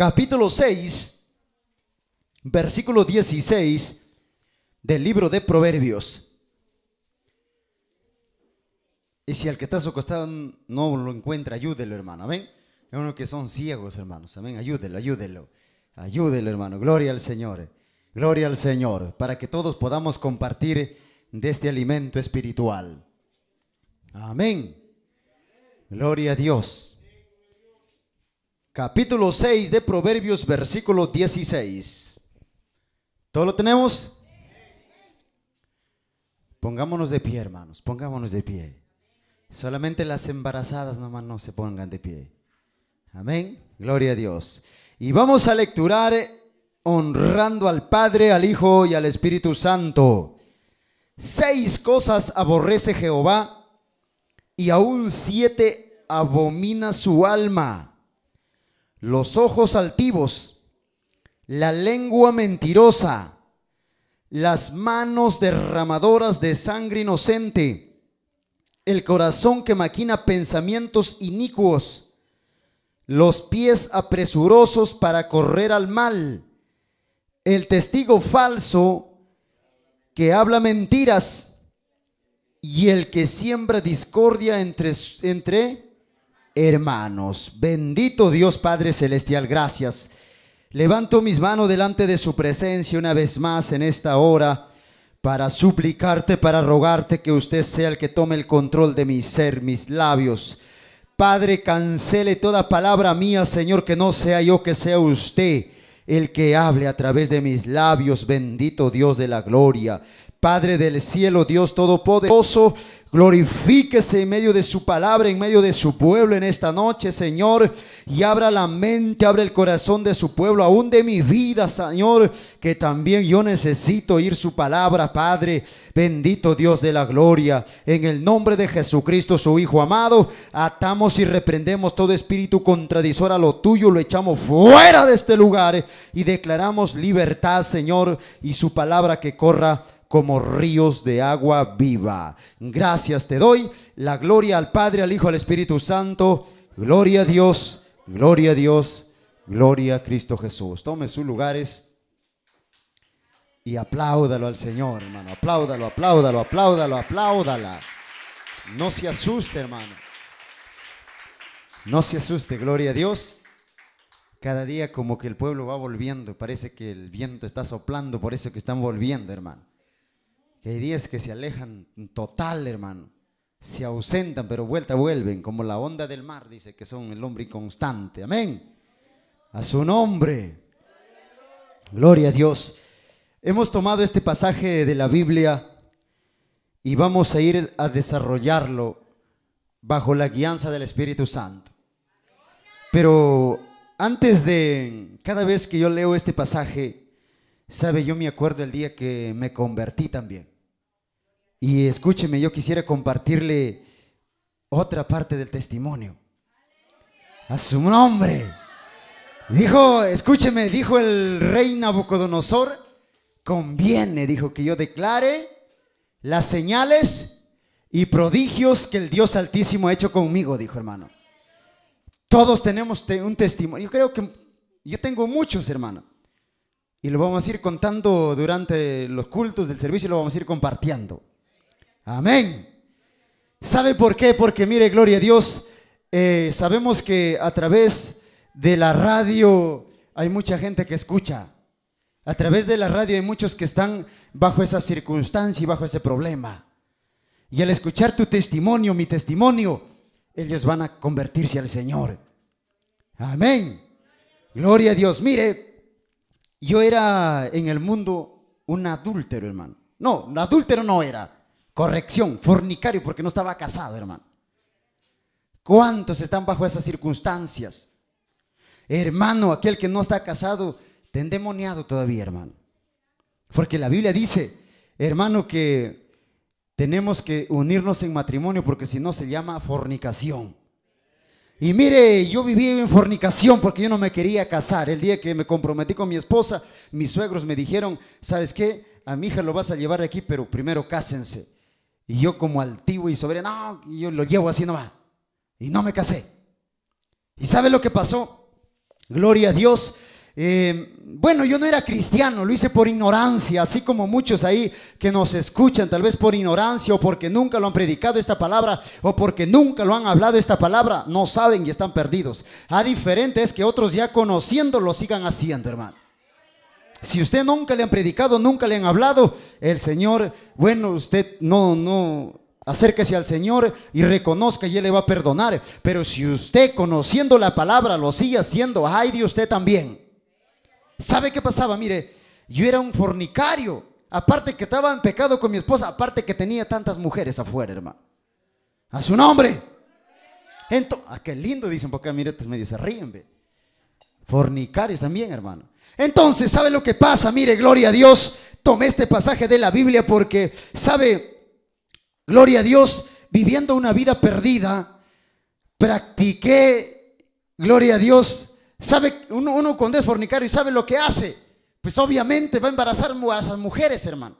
capítulo 6, versículo 16 del libro de Proverbios. Y si al que está a su costado no lo encuentra, ayúdelo, hermano. Amén. Es uno que son ciegos, hermanos. Amén. Ayúdelo, ayúdelo. Ayúdelo, hermano. Gloria al Señor. Gloria al Señor. Para que todos podamos compartir de este alimento espiritual. Amén. Gloria a Dios capítulo 6 de Proverbios, versículo 16. ¿Todo lo tenemos? Pongámonos de pie, hermanos, pongámonos de pie. Solamente las embarazadas nomás no se pongan de pie. Amén. Gloria a Dios. Y vamos a lecturar honrando al Padre, al Hijo y al Espíritu Santo. Seis cosas aborrece Jehová y aún siete abomina su alma los ojos altivos, la lengua mentirosa, las manos derramadoras de sangre inocente, el corazón que maquina pensamientos inicuos, los pies apresurosos para correr al mal, el testigo falso que habla mentiras y el que siembra discordia entre, entre hermanos. Bendito Dios Padre Celestial, gracias. Levanto mis manos delante de su presencia una vez más en esta hora para suplicarte, para rogarte que usted sea el que tome el control de mi ser, mis labios. Padre, cancele toda palabra mía, Señor, que no sea yo, que sea usted el que hable a través de mis labios, bendito Dios de la gloria. Padre del cielo, Dios todopoderoso, glorifíquese en medio de su palabra, en medio de su pueblo en esta noche, Señor, y abra la mente, abra el corazón de su pueblo, aún de mi vida, Señor, que también yo necesito oír su palabra, Padre, bendito Dios de la gloria, en el nombre de Jesucristo, su Hijo amado, atamos y reprendemos todo espíritu contradisor a lo tuyo, lo echamos fuera de este lugar y declaramos libertad, Señor, y su palabra que corra como ríos de agua viva. Gracias te doy, la gloria al Padre, al Hijo, al Espíritu Santo. Gloria a Dios, gloria a Dios, gloria a Cristo Jesús. Tome sus lugares y apláudalo al Señor, hermano. Apláudalo, apláudalo, apláudalo, apláudala. No se asuste, hermano. No se asuste, gloria a Dios. Cada día como que el pueblo va volviendo, parece que el viento está soplando, por eso que están volviendo, hermano. Que hay días que se alejan total, hermano. Se ausentan, pero vuelta vuelven, como la onda del mar, dice que son el hombre constante, Amén. A su nombre. Gloria a Dios. Hemos tomado este pasaje de la Biblia y vamos a ir a desarrollarlo bajo la guianza del Espíritu Santo. Pero antes de, cada vez que yo leo este pasaje, Sabe, yo me acuerdo el día que me convertí también. Y escúcheme, yo quisiera compartirle otra parte del testimonio. A su nombre. Dijo, escúcheme, dijo el rey Nabucodonosor, conviene, dijo, que yo declare las señales y prodigios que el Dios Altísimo ha hecho conmigo, dijo hermano. Todos tenemos un testimonio. Yo creo que yo tengo muchos, hermano. Y lo vamos a ir contando durante los cultos del servicio y lo vamos a ir compartiendo. Amén. ¿Sabe por qué? Porque mire, gloria a Dios, eh, sabemos que a través de la radio hay mucha gente que escucha. A través de la radio hay muchos que están bajo esa circunstancia y bajo ese problema. Y al escuchar tu testimonio, mi testimonio, ellos van a convertirse al Señor. Amén. Gloria a Dios. Mire, yo era en el mundo un adúltero, hermano. No, un adúltero no era. Corrección, fornicario, porque no estaba casado, hermano. ¿Cuántos están bajo esas circunstancias? Hermano, aquel que no está casado, te endemoniado todavía, hermano. Porque la Biblia dice, hermano, que tenemos que unirnos en matrimonio porque si no se llama fornicación. Y mire, yo viví en fornicación porque yo no me quería casar. El día que me comprometí con mi esposa, mis suegros me dijeron, ¿sabes qué? A mi hija lo vas a llevar aquí, pero primero cásense. Y yo como altivo y soberano, no, yo lo llevo así nomás. Y no me casé. ¿Y sabe lo que pasó? Gloria a Dios, eh, bueno, yo no era cristiano, lo hice por ignorancia, así como muchos ahí que nos escuchan, tal vez por ignorancia o porque nunca lo han predicado esta palabra o porque nunca lo han hablado esta palabra, no saben y están perdidos. A diferente es que otros ya conociendo lo sigan haciendo, hermano. Si usted nunca le han predicado, nunca le han hablado, el Señor, bueno, usted no, no, acérquese al Señor y reconozca y Él le va a perdonar. Pero si usted conociendo la palabra lo sigue haciendo, ay de usted también. ¿Sabe qué pasaba? Mire, yo era un fornicario. Aparte que estaba en pecado con mi esposa, aparte que tenía tantas mujeres afuera, hermano. A su nombre. Entonces, ah, qué lindo dicen, porque mire, estos me se ríen, ve. Fornicarios también, hermano. Entonces, ¿sabe lo que pasa? Mire, gloria a Dios. Tomé este pasaje de la Biblia porque, ¿sabe? Gloria a Dios, viviendo una vida perdida, practiqué, gloria a Dios, Sabe, uno, con cuando y sabe lo que hace, pues obviamente va a embarazar a esas mujeres, hermano.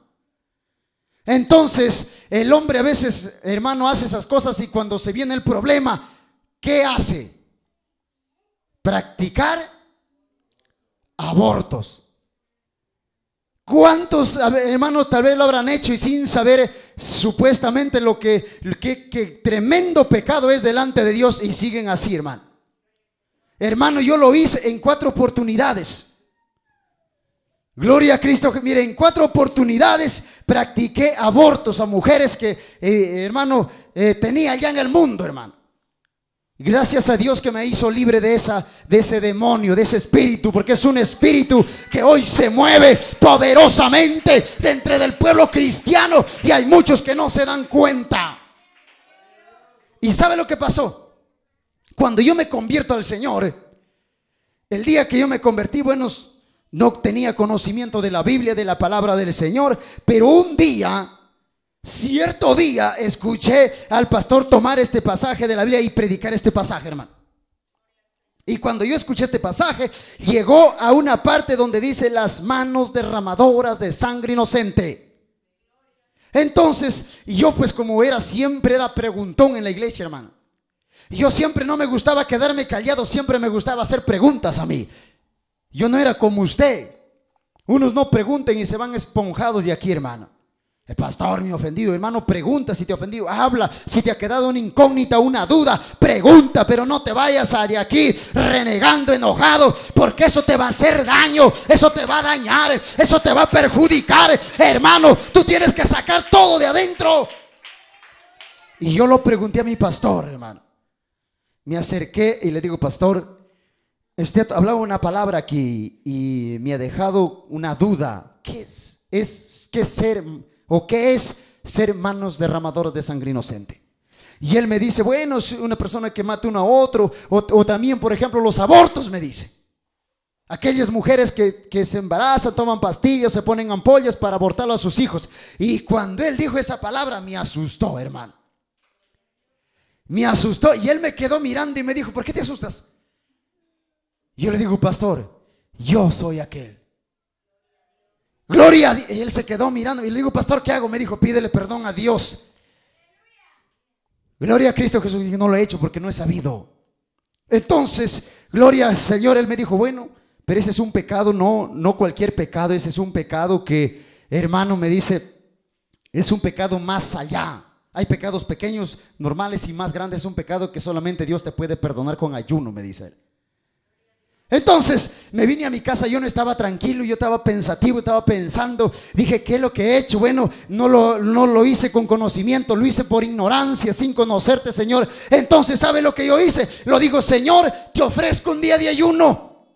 Entonces, el hombre a veces, hermano, hace esas cosas y cuando se viene el problema, ¿qué hace? Practicar abortos. ¿Cuántos hermanos tal vez lo habrán hecho y sin saber supuestamente lo que, que tremendo pecado es delante de Dios y siguen así, hermano? Hermano, yo lo hice en cuatro oportunidades. Gloria a Cristo. Mire, en cuatro oportunidades practiqué abortos a mujeres que, eh, hermano, eh, tenía allá en el mundo, hermano. Gracias a Dios que me hizo libre de, esa, de ese demonio, de ese espíritu, porque es un espíritu que hoy se mueve poderosamente dentro del pueblo cristiano y hay muchos que no se dan cuenta. ¿Y sabe lo que pasó? Cuando yo me convierto al Señor, el día que yo me convertí, bueno, no tenía conocimiento de la Biblia, de la palabra del Señor, pero un día, cierto día, escuché al pastor tomar este pasaje de la Biblia y predicar este pasaje, hermano. Y cuando yo escuché este pasaje, llegó a una parte donde dice las manos derramadoras de sangre inocente. Entonces, yo pues como era, siempre era preguntón en la iglesia, hermano. Yo siempre no me gustaba quedarme callado, siempre me gustaba hacer preguntas a mí. Yo no era como usted. Unos no pregunten y se van esponjados de aquí, hermano. El pastor me ha ofendido, hermano, pregunta si te ha ofendido, habla, si te ha quedado una incógnita, una duda, pregunta, pero no te vayas de aquí renegando, enojado, porque eso te va a hacer daño, eso te va a dañar, eso te va a perjudicar, hermano, tú tienes que sacar todo de adentro. Y yo lo pregunté a mi pastor, hermano me acerqué y le digo, pastor, este hablaba una palabra aquí y me ha dejado una duda. ¿Qué es, es ser o qué es ser manos derramadoras de sangre inocente? Y él me dice, bueno, si una persona que mata uno a otro, o, también, por ejemplo, los abortos, me dice. Aquellas mujeres que, que, se embarazan, toman pastillas, se ponen ampollas para abortar a sus hijos. Y cuando él dijo esa palabra, me asustó, hermano me asustó y él me quedó mirando y me dijo, ¿por qué te asustas? Yo le digo, pastor, yo soy aquel. Gloria a Dios. Y él se quedó mirando. Y le digo, pastor, ¿qué hago? Me dijo, pídele perdón a Dios. Gloria a Cristo Jesús. Y no lo he hecho porque no he sabido. Entonces, gloria al Señor. Él me dijo, bueno, pero ese es un pecado, no, no cualquier pecado. Ese es un pecado que, hermano, me dice, es un pecado más allá. Hay pecados pequeños, normales y más grandes. Un pecado que solamente Dios te puede perdonar con ayuno, me dice él. Entonces me vine a mi casa, yo no estaba tranquilo, yo estaba pensativo, estaba pensando, dije, ¿qué es lo que he hecho? Bueno, no lo, no lo hice con conocimiento, lo hice por ignorancia, sin conocerte, Señor. Entonces, ¿sabe lo que yo hice? Lo digo, Señor, te ofrezco un día de ayuno.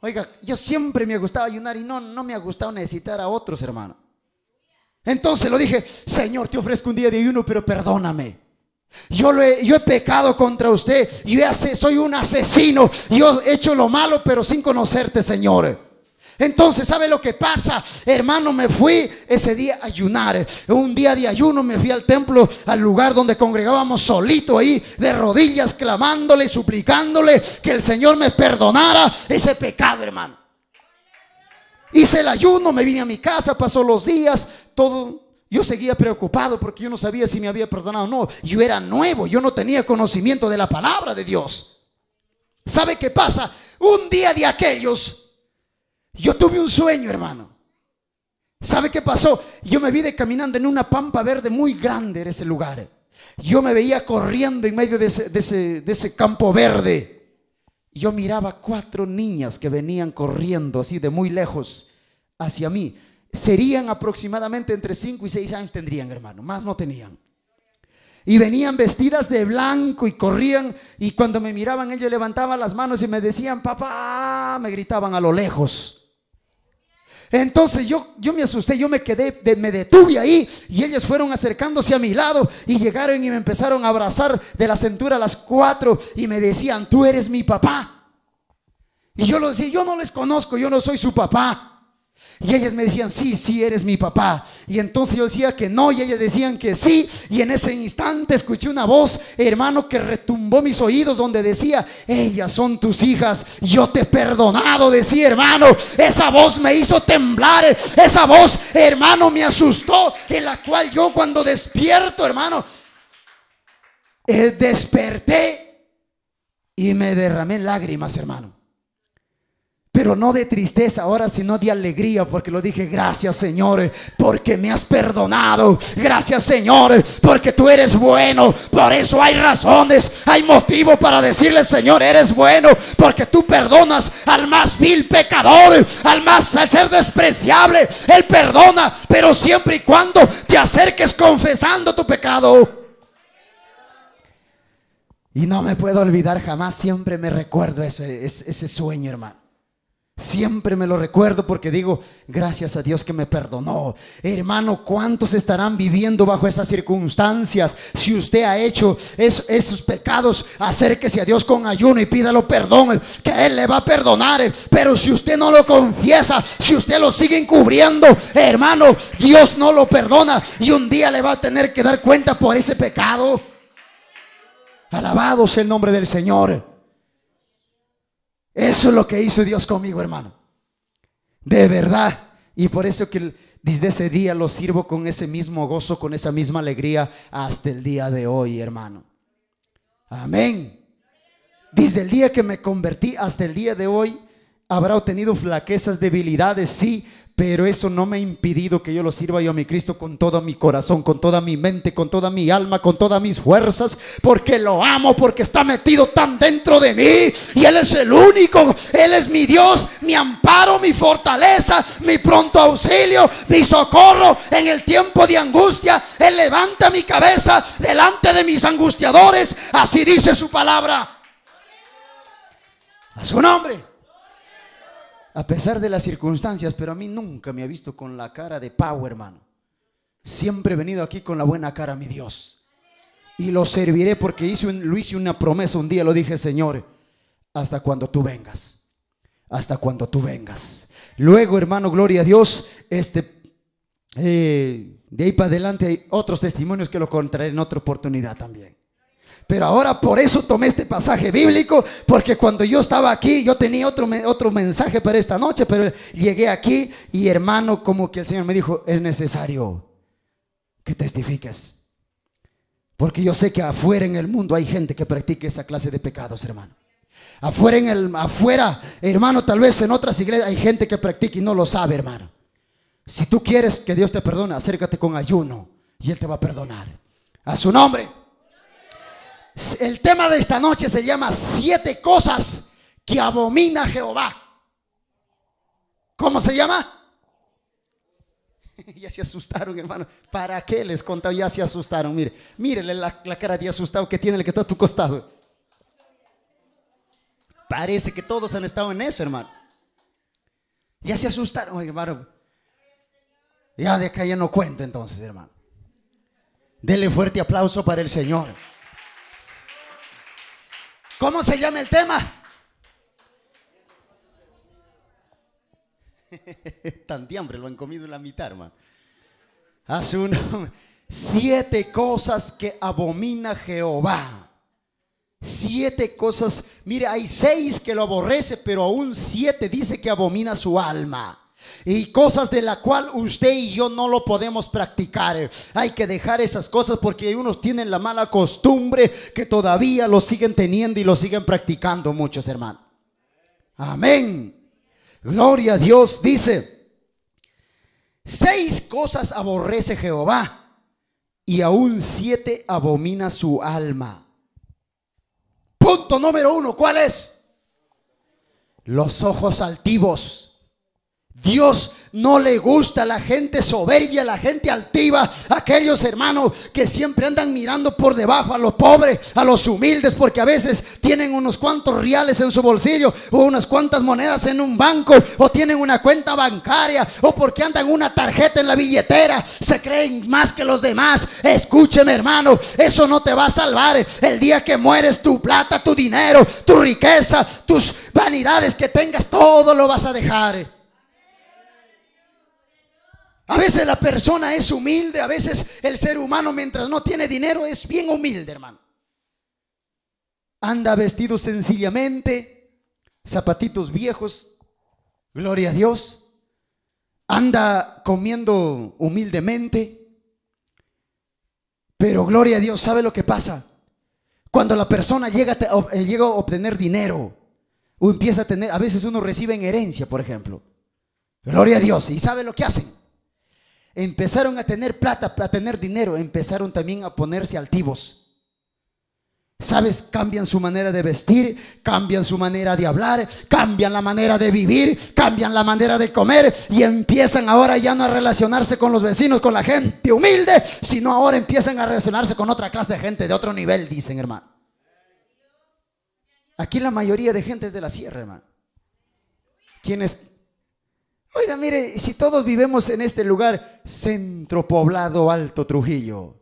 Oiga, yo siempre me ha gustado ayunar y no, no me ha gustado necesitar a otros, hermano. Entonces lo dije, Señor, te ofrezco un día de ayuno, pero perdóname. Yo, lo he, yo he pecado contra usted. Yo soy un asesino. Yo he hecho lo malo, pero sin conocerte, Señor. Entonces, ¿sabe lo que pasa? Hermano, me fui ese día a ayunar. Un día de ayuno me fui al templo, al lugar donde congregábamos solito ahí, de rodillas, clamándole, suplicándole que el Señor me perdonara ese pecado, hermano. Hice el ayuno, me vine a mi casa, pasó los días, todo. Yo seguía preocupado porque yo no sabía si me había perdonado o no. Yo era nuevo, yo no tenía conocimiento de la palabra de Dios. ¿Sabe qué pasa? Un día de aquellos, yo tuve un sueño, hermano. ¿Sabe qué pasó? Yo me vi caminando en una pampa verde muy grande en ese lugar. Yo me veía corriendo en medio de ese campo verde yo miraba cuatro niñas que venían corriendo así de muy lejos hacia mí. Serían aproximadamente entre cinco y 6 años tendrían, hermano, más no tenían. Y venían vestidas de blanco y corrían y cuando me miraban ellos levantaban las manos y me decían, papá, me gritaban a lo lejos. Entonces yo, yo me asusté, yo me quedé, me detuve ahí y ellos fueron acercándose a mi lado y llegaron y me empezaron a abrazar de la cintura a las cuatro y me decían, tú eres mi papá. Y yo lo decía, yo no les conozco, yo no soy su papá. Y ellas me decían, sí, sí, eres mi papá. Y entonces yo decía que no, y ellas decían que sí. Y en ese instante escuché una voz, hermano, que retumbó mis oídos donde decía, ellas son tus hijas, yo te he perdonado, decía hermano. Esa voz me hizo temblar, esa voz, hermano, me asustó, en la cual yo cuando despierto, hermano, eh, desperté y me derramé lágrimas, hermano pero no de tristeza ahora, sino de alegría, porque lo dije, gracias Señor, porque me has perdonado, gracias Señor, porque tú eres bueno, por eso hay razones, hay motivo para decirle, Señor, eres bueno, porque tú perdonas al más vil pecador, al más al ser despreciable, Él perdona, pero siempre y cuando te acerques confesando tu pecado. Y no me puedo olvidar jamás, siempre me recuerdo ese, ese sueño, hermano. Siempre me lo recuerdo porque digo, gracias a Dios que me perdonó. Hermano, ¿cuántos estarán viviendo bajo esas circunstancias? Si usted ha hecho esos pecados, acérquese a Dios con ayuno y pídalo perdón, que Él le va a perdonar. Pero si usted no lo confiesa, si usted lo sigue encubriendo, hermano, Dios no lo perdona y un día le va a tener que dar cuenta por ese pecado. Alabado el nombre del Señor. Eso es lo que hizo Dios conmigo, hermano. De verdad. Y por eso que desde ese día lo sirvo con ese mismo gozo, con esa misma alegría hasta el día de hoy, hermano. Amén. Desde el día que me convertí hasta el día de hoy, habrá obtenido flaquezas, debilidades, sí, pero eso no me ha impedido que yo lo sirva yo a mi Cristo con todo mi corazón, con toda mi mente, con toda mi alma, con todas mis fuerzas, porque lo amo, porque está metido tan dentro de mí. Y Él es el único, Él es mi Dios, mi amparo, mi fortaleza, mi pronto auxilio, mi socorro en el tiempo de angustia. Él levanta mi cabeza delante de mis angustiadores, así dice su palabra. A su nombre a pesar de las circunstancias, pero a mí nunca me ha visto con la cara de Power hermano. Siempre he venido aquí con la buena cara, mi Dios. Y lo serviré porque lo hice una promesa un día, lo dije, Señor, hasta cuando tú vengas. Hasta cuando tú vengas. Luego, hermano, gloria a Dios, este, eh, de ahí para adelante hay otros testimonios que lo contaré en otra oportunidad también. Pero ahora por eso tomé este pasaje bíblico, porque cuando yo estaba aquí, yo tenía otro, otro mensaje para esta noche, pero llegué aquí y hermano, como que el Señor me dijo, es necesario que testifiques. Porque yo sé que afuera en el mundo hay gente que practique esa clase de pecados, hermano. Afuera, en el, afuera, hermano, tal vez en otras iglesias hay gente que practica y no lo sabe, hermano. Si tú quieres que Dios te perdone, acércate con ayuno y Él te va a perdonar. A su nombre. El tema de esta noche se llama siete cosas que abomina Jehová. ¿Cómo se llama? ya se asustaron, hermano. ¿Para qué les contaba? Ya se asustaron. Mire, mírele la, cara de asustado que tiene el que está a tu costado. Parece que todos han estado en eso, hermano. Ya se asustaron, hermano. Ya de acá ya no cuento entonces, hermano. Dele fuerte aplauso para el Señor. ¿Cómo se llama el tema? Tan hambre, lo han comido la mitad, hermano. Hace uno, siete cosas que abomina Jehová. Siete cosas, mire, hay seis que lo aborrece, pero aún siete dice que abomina su alma y cosas de la cual usted y yo no lo podemos practicar. Hay que dejar esas cosas porque unos tienen la mala costumbre que todavía lo siguen teniendo y lo siguen practicando muchos hermanos. Amén. Gloria a Dios dice, seis cosas aborrece Jehová y aún siete abomina su alma. Punto número uno, ¿cuál es? Los ojos altivos Dios no le gusta a la gente soberbia, a la gente altiva, aquellos hermanos que siempre andan mirando por debajo a los pobres, a los humildes, porque a veces tienen unos cuantos reales en su bolsillo o unas cuantas monedas en un banco o tienen una cuenta bancaria o porque andan una tarjeta en la billetera, se creen más que los demás. Escúcheme hermano, eso no te va a salvar. El día que mueres tu plata, tu dinero, tu riqueza, tus vanidades que tengas, todo lo vas a dejar. A veces la persona es humilde, a veces el ser humano mientras no tiene dinero es bien humilde, hermano. Anda vestido sencillamente, zapatitos viejos, gloria a Dios. Anda comiendo humildemente. Pero gloria a Dios, ¿sabe lo que pasa? Cuando la persona llega a, eh, a obtener dinero o empieza a tener, a veces uno recibe en herencia, por ejemplo. Gloria a Dios, ¿y sabe lo que hacen? Empezaron a tener plata, a tener dinero, empezaron también a ponerse altivos. ¿Sabes? Cambian su manera de vestir, cambian su manera de hablar, cambian la manera de vivir, cambian la manera de comer y empiezan ahora ya no a relacionarse con los vecinos, con la gente humilde, sino ahora empiezan a relacionarse con otra clase de gente de otro nivel, dicen hermano. Aquí la mayoría de gente es de la sierra, hermano. Quienes Oiga, mire, si todos vivimos en este lugar, centro poblado Alto Trujillo.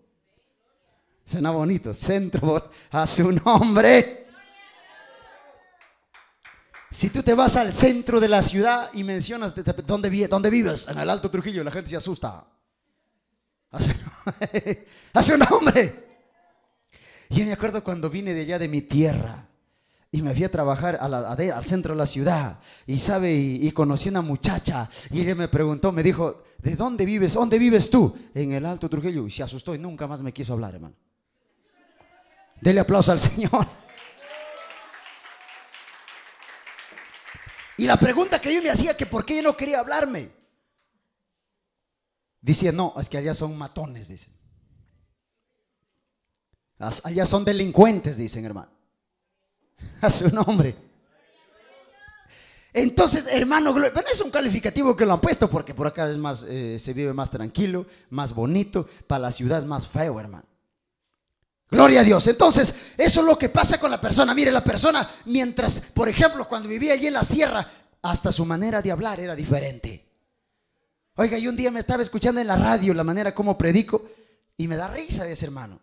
Suena bonito, centro hace un nombre. Si tú te vas al centro de la ciudad y mencionas de, ¿dónde, vives, en el Alto Trujillo, la gente se asusta. Hace, un hombre. Yo me acuerdo cuando vine de allá de mi tierra y me fui a trabajar al centro de la ciudad. Y sabe, y, conocí una muchacha. Y ella me preguntó, me dijo, ¿de dónde vives? ¿Dónde vives tú? En el Alto Trujillo. Y se asustó y nunca más me quiso hablar, hermano. Dele aplauso al Señor. Y la pregunta que yo le hacía, que por qué ella no quería hablarme. Dice, no, es que allá son matones, dicen. Allá son delincuentes, dicen, hermano. A su nombre. Entonces, hermano, pero es un calificativo que lo han puesto porque por acá es más, eh, se vive más tranquilo, más bonito, para la ciudad es más feo, hermano. Gloria a Dios. Entonces, eso es lo que pasa con la persona. Mire, la persona, mientras, por ejemplo, cuando vivía allí en la sierra, hasta su manera de hablar era diferente. Oiga, yo un día me estaba escuchando en la radio la manera como predico y me da risa ese hermano.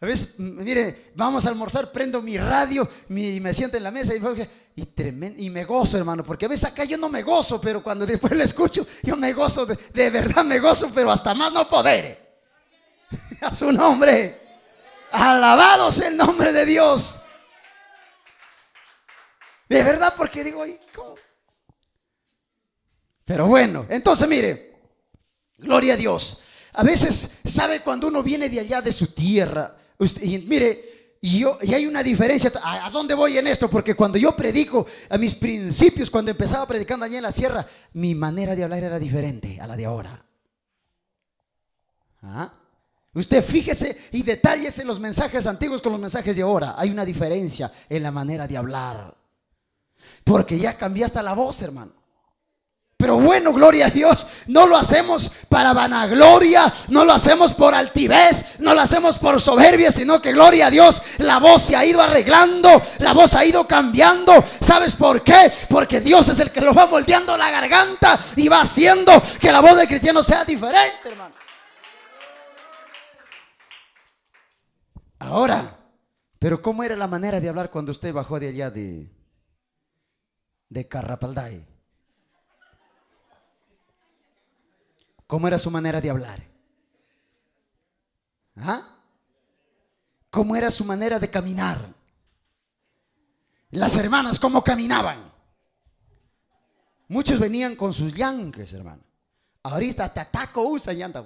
A veces, mire, vamos a almorzar, prendo mi radio y me siento en la mesa y, y, tremendo, y, me gozo, hermano, porque a veces acá yo no me gozo, pero cuando después lo escucho, yo me gozo, de, verdad me gozo, pero hasta más no poder. A su nombre. Alabado sea el nombre de Dios. De verdad, porque digo, cómo? Pero bueno, entonces mire, gloria a Dios. A veces, ¿sabe cuando uno viene de allá de su tierra? y mire, y, yo, y hay una diferencia. ¿A, dónde voy en esto? Porque cuando yo predico a mis principios, cuando empezaba predicando allá en la sierra, mi manera de hablar era diferente a la de ahora. ¿Ah? Usted fíjese y detallese los mensajes antiguos con los mensajes de ahora. Hay una diferencia en la manera de hablar. Porque ya cambiaste la voz, hermano. Pero bueno, gloria a Dios, no lo hacemos para vanagloria, no lo hacemos por altivez, no lo hacemos por soberbia, sino que gloria a Dios, la voz se ha ido arreglando, la voz ha ido cambiando. ¿Sabes por qué? Porque Dios es el que lo va moldeando la garganta y va haciendo que la voz del cristiano sea diferente, hermano. Ahora, pero ¿cómo era la manera de hablar cuando usted bajó de allá de, de Carrapalday? ¿Cómo era su manera de hablar? ¿Ah? ¿Cómo era su manera de caminar? Las hermanas, ¿cómo caminaban? Muchos venían con sus yanques, hermano. Ahorita hasta taco usa llanta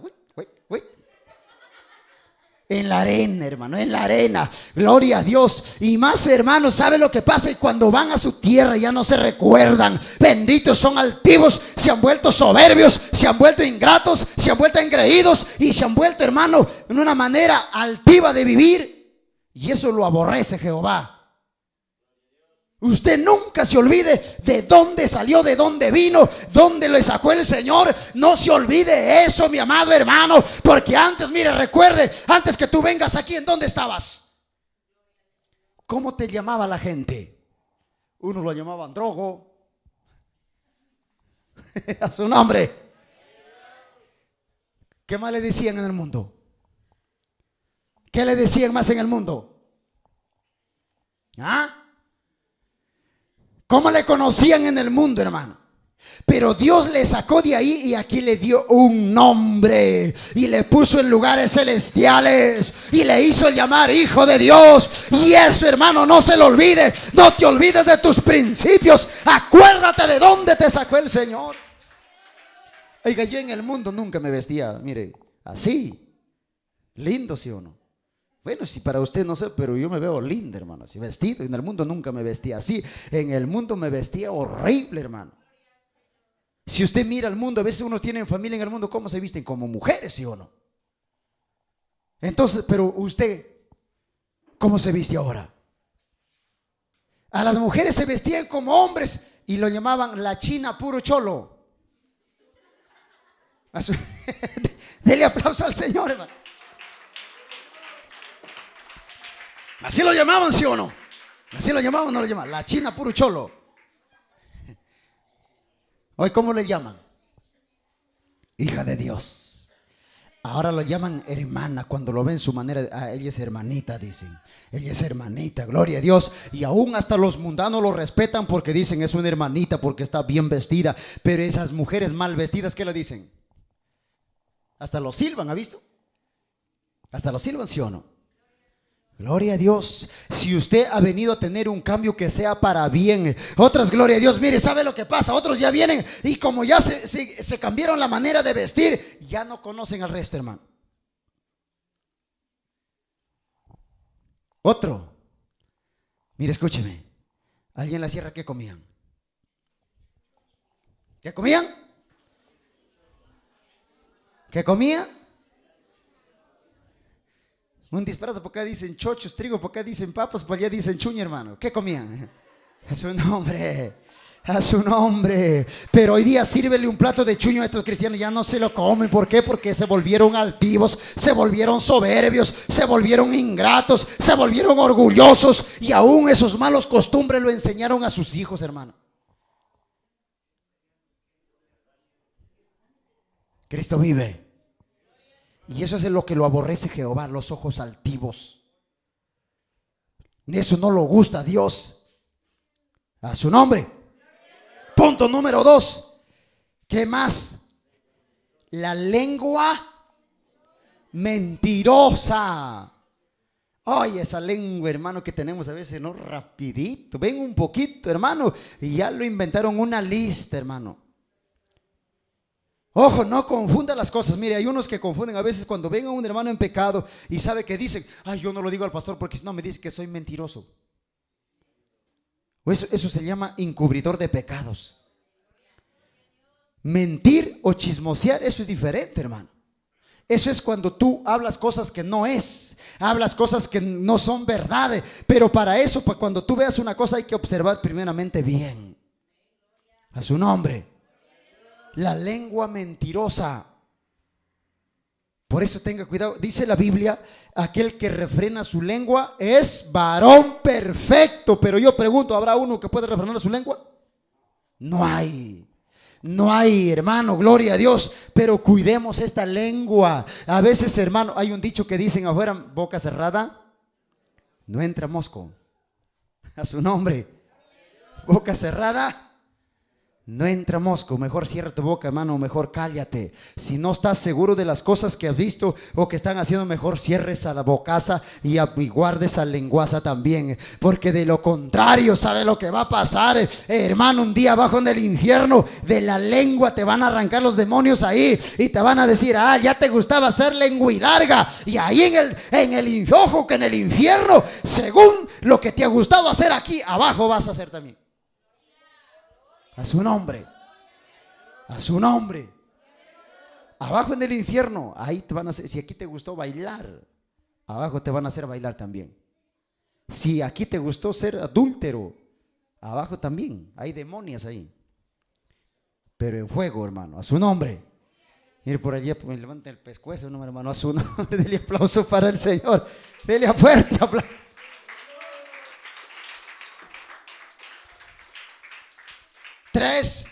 en la arena, hermano, en la arena. Gloria a Dios. Y más, hermano, ¿sabe lo que pasa? Y cuando van a su tierra ya no se recuerdan. Benditos son altivos, se han vuelto soberbios, se han vuelto ingratos, se han vuelto engreídos y se han vuelto, hermano, en una manera altiva de vivir. Y eso lo aborrece Jehová. Usted nunca se olvide de dónde salió, de dónde vino, dónde le sacó el Señor. No se olvide eso, mi amado hermano. Porque antes, mire, recuerde, antes que tú vengas aquí, ¿en dónde estabas? ¿Cómo te llamaba la gente? Unos lo llamaban drogo. A su nombre. ¿Qué más le decían en el mundo? ¿Qué le decían más en el mundo? ¿Ah? ¿Cómo le conocían en el mundo, hermano? Pero Dios le sacó de ahí y aquí le dio un nombre y le puso en lugares celestiales y le hizo llamar hijo de Dios. Y eso, hermano, no se lo olvide. No te olvides de tus principios. Acuérdate de dónde te sacó el Señor. Oiga, yo en el mundo nunca me vestía, mire, así. Lindo, sí o no. Bueno, si para usted no sé, pero yo me veo linda, hermano, así vestido. En el mundo nunca me vestía así. En el mundo me vestía horrible, hermano. Si usted mira al mundo, a veces unos tienen familia en el mundo, ¿cómo se visten? Como mujeres, ¿sí o no? Entonces, pero usted, ¿cómo se viste ahora? A las mujeres se vestían como hombres y lo llamaban la china puro cholo. Dele aplauso al Señor, hermano. Así lo llamaban, ¿sí o no? Así lo llamaban o no lo llamaban. La China puro cholo. Hoy, ¿cómo le llaman? Hija de Dios. Ahora lo llaman hermana. Cuando lo ven su manera, ah, ella es hermanita, dicen. Ella es hermanita, gloria a Dios. Y aún hasta los mundanos lo respetan porque dicen es una hermanita porque está bien vestida. Pero esas mujeres mal vestidas, ¿qué le dicen? Hasta lo silban, ¿ha visto? Hasta lo silban, ¿sí o no? Gloria a Dios. Si usted ha venido a tener un cambio que sea para bien. Otras, gloria a Dios. Mire, ¿sabe lo que pasa? Otros ya vienen y como ya se, cambiaron la manera de vestir, ya no conocen al resto, hermano. Otro. Mire, escúcheme. Alguien en la sierra, ¿qué comían? ¿Qué comían? ¿Qué comían? Un disparate porque dicen chochos, trigo porque dicen papas, porque allá dicen chuño hermano. ¿Qué comían? A su nombre, a su nombre. Pero hoy día sírvele un plato de chuño a estos cristianos, ya no se lo comen. ¿Por qué? Porque se volvieron altivos, se volvieron soberbios, se volvieron ingratos, se volvieron orgullosos y aún esos malos costumbres lo enseñaron a sus hijos, hermano. Cristo vive. Y eso es lo que lo aborrece Jehová, los ojos altivos. Eso no lo gusta a Dios. A su nombre. Punto número dos. ¿Qué más? La lengua mentirosa. Ay, esa lengua, hermano, que tenemos a veces, ¿no? Rapidito. Ven un poquito, hermano. Y ya lo inventaron una lista, hermano. Ojo, no confunda las cosas. Mire, hay unos que confunden a veces cuando ven a un hermano en pecado y sabe que dicen, ay, yo no lo digo al pastor porque si no me dice que soy mentiroso. Eso, eso se llama encubridor de pecados. Mentir o chismosear, eso es diferente, hermano. Eso es cuando tú hablas cosas que no es, hablas cosas que no son verdades. Pero para eso, cuando tú veas una cosa, hay que observar primeramente bien a su nombre la lengua mentirosa. Por eso tenga cuidado. Dice la Biblia, aquel que refrena su lengua es varón perfecto. Pero yo pregunto, ¿habrá uno que pueda refrenar su lengua? No hay. No hay, hermano, gloria a Dios, pero cuidemos esta lengua. A veces, hermano, hay un dicho que dicen afuera, boca cerrada, no entra mosco. A su nombre. Boca cerrada, no entra mosco, mejor cierra tu boca, hermano, mejor cállate. Si no estás seguro de las cosas que has visto o que están haciendo, mejor cierres a la bocaza y, a, y guardes a lenguaza también. Porque de lo contrario, ¿sabe lo que va a pasar? hermano, un día abajo en el infierno, de la lengua te van a arrancar los demonios ahí y te van a decir, ah, ya te gustaba ser larga Y ahí en el, en el, ojo que en el infierno, según lo que te ha gustado hacer aquí, abajo vas a hacer también. A su nombre. A su nombre. Abajo en el infierno, ahí te van a hacer, si aquí te gustó bailar, abajo te van a hacer bailar también. Si aquí te gustó ser adúltero, abajo también, hay demonios ahí. Pero en fuego, hermano, a su nombre. Mire por allí, me el pescuezo, hermano, a su nombre. Dele aplauso para el Señor. Dele fuerte aplauso. Tres,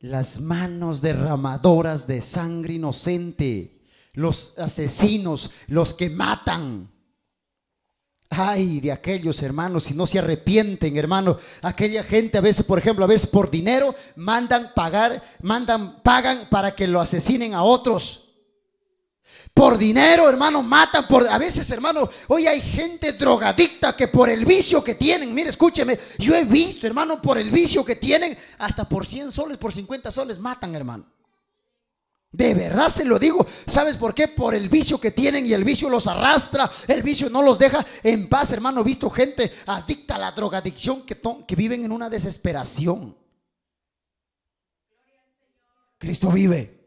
las manos derramadoras de sangre inocente, los asesinos, los que matan. Ay, de aquellos hermanos, si no se arrepienten, hermano, aquella gente a veces, por ejemplo, a veces por dinero mandan pagar, mandan pagan para que lo asesinen a otros. Por dinero, hermano matan. Por, a veces, hermano hoy hay gente drogadicta que por el vicio que tienen, mire, escúcheme, yo he visto, hermano, por el vicio que tienen, hasta por 100 soles, por 50 soles, matan, hermano. De verdad se lo digo. ¿Sabes por qué? Por el vicio que tienen y el vicio los arrastra. El vicio no los deja en paz, hermano. He visto gente adicta a la drogadicción que, que viven en una desesperación. Cristo vive.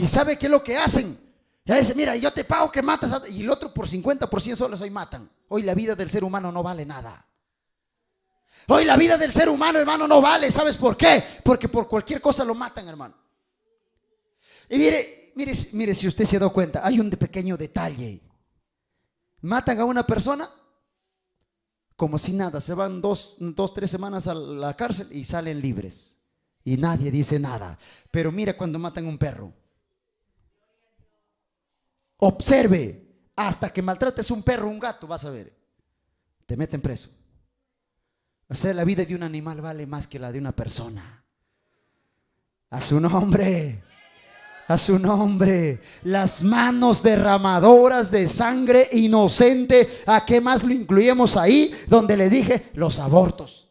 ¿Y sabe qué es lo que hacen? Ya dice, mira, yo te pago que matas. A... Y el otro por 50, por hoy matan. Hoy la vida del ser humano no vale nada. Hoy la vida del ser humano, hermano, no vale. ¿Sabes por qué? Porque por cualquier cosa lo matan, hermano. Y mire, mire, mire si usted se dado cuenta, hay un pequeño detalle. Matan a una persona como si nada. Se van dos, dos, tres semanas a la cárcel y salen libres. Y nadie dice nada. Pero mira cuando matan a un perro. Observe. Hasta que maltrates un perro, un gato, vas a ver. Te meten preso. O sea, la vida de un animal vale más que la de una persona. A su nombre. A su nombre. Las manos derramadoras de sangre inocente. ¿A qué más lo incluimos ahí? Donde le dije los abortos.